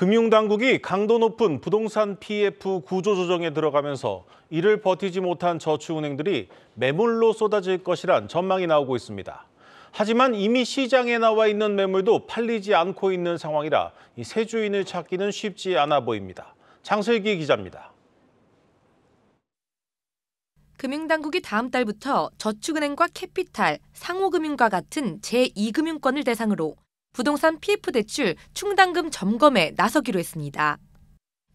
금융당국이 강도 높은 부동산 PF 구조조정에 들어가면서 이를 버티지 못한 저축은행들이 매물로 쏟아질 것이란 전망이 나오고 있습니다. 하지만 이미 시장에 나와 있는 매물도 팔리지 않고 있는 상황이라 새 주인을 찾기는 쉽지 않아 보입니다. 장슬기 기자입니다. 금융당국이 다음 달부터 저축은행과 캐피탈, 상호금융과 같은 제2금융권을 대상으로 부동산 PF 대출 충당금 점검에 나서기로 했습니다.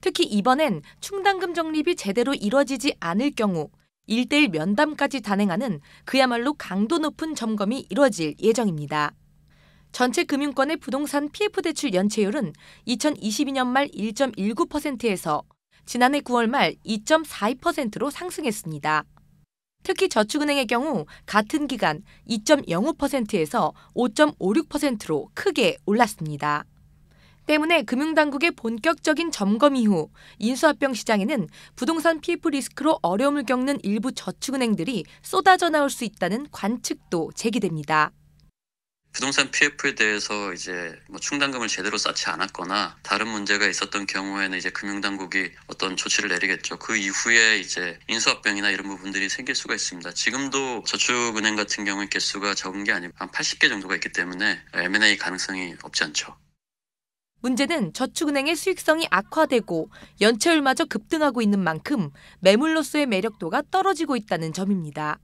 특히 이번엔 충당금 적립이 제대로 이뤄지지 않을 경우 1대1 면담까지 단행하는 그야말로 강도 높은 점검이 이뤄질 예정입니다. 전체 금융권의 부동산 PF 대출 연체율은 2022년 말 1.19%에서 지난해 9월 말 2.42%로 상승했습니다. 특히 저축은행의 경우 같은 기간 2.05%에서 5.56%로 크게 올랐습니다. 때문에 금융당국의 본격적인 점검 이후 인수합병 시장에는 부동산 PF 리스크로 어려움을 겪는 일부 저축은행들이 쏟아져 나올 수 있다는 관측도 제기됩니다. 부동산 PF에 대해서 이제 뭐 충당금을 제대로 쌓지 않았거나 다른 문제가 있었던 경우에는 이제 금융당국이 어떤 조치를 내리겠죠. 그 이후에 이제 인수합병이나 이런 부분들이 생길 수가 있습니다. 지금도 저축은행 같은 경우에 개수가 적은 게 아니고 한 80개 정도가 있기 때문에 M&A 가능성이 없지 않죠. 문제는 저축은행의 수익성이 악화되고 연체율마저 급등하고 있는 만큼 매물로서의 매력도가 떨어지고 있다는 점입니다.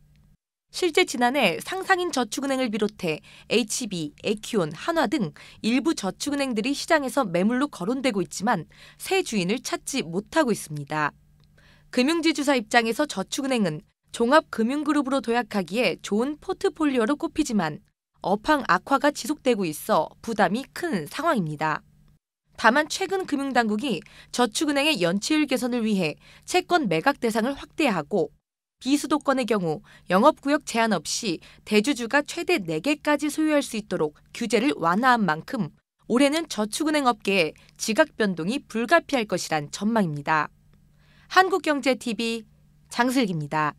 실제 지난해 상상인 저축은행을 비롯해 HB, 에키온, 한화 등 일부 저축은행들이 시장에서 매물로 거론되고 있지만 새 주인을 찾지 못하고 있습니다. 금융지주사 입장에서 저축은행은 종합금융그룹으로 도약하기에 좋은 포트폴리오로 꼽히지만 업황 악화가 지속되고 있어 부담이 큰 상황입니다. 다만 최근 금융당국이 저축은행의 연체율 개선을 위해 채권 매각 대상을 확대하고 비수도권의 경우 영업구역 제한 없이 대주주가 최대 4개까지 소유할 수 있도록 규제를 완화한 만큼 올해는 저축은행 업계에 지각 변동이 불가피할 것이란 전망입니다. 한국경제TV 장슬기입니다.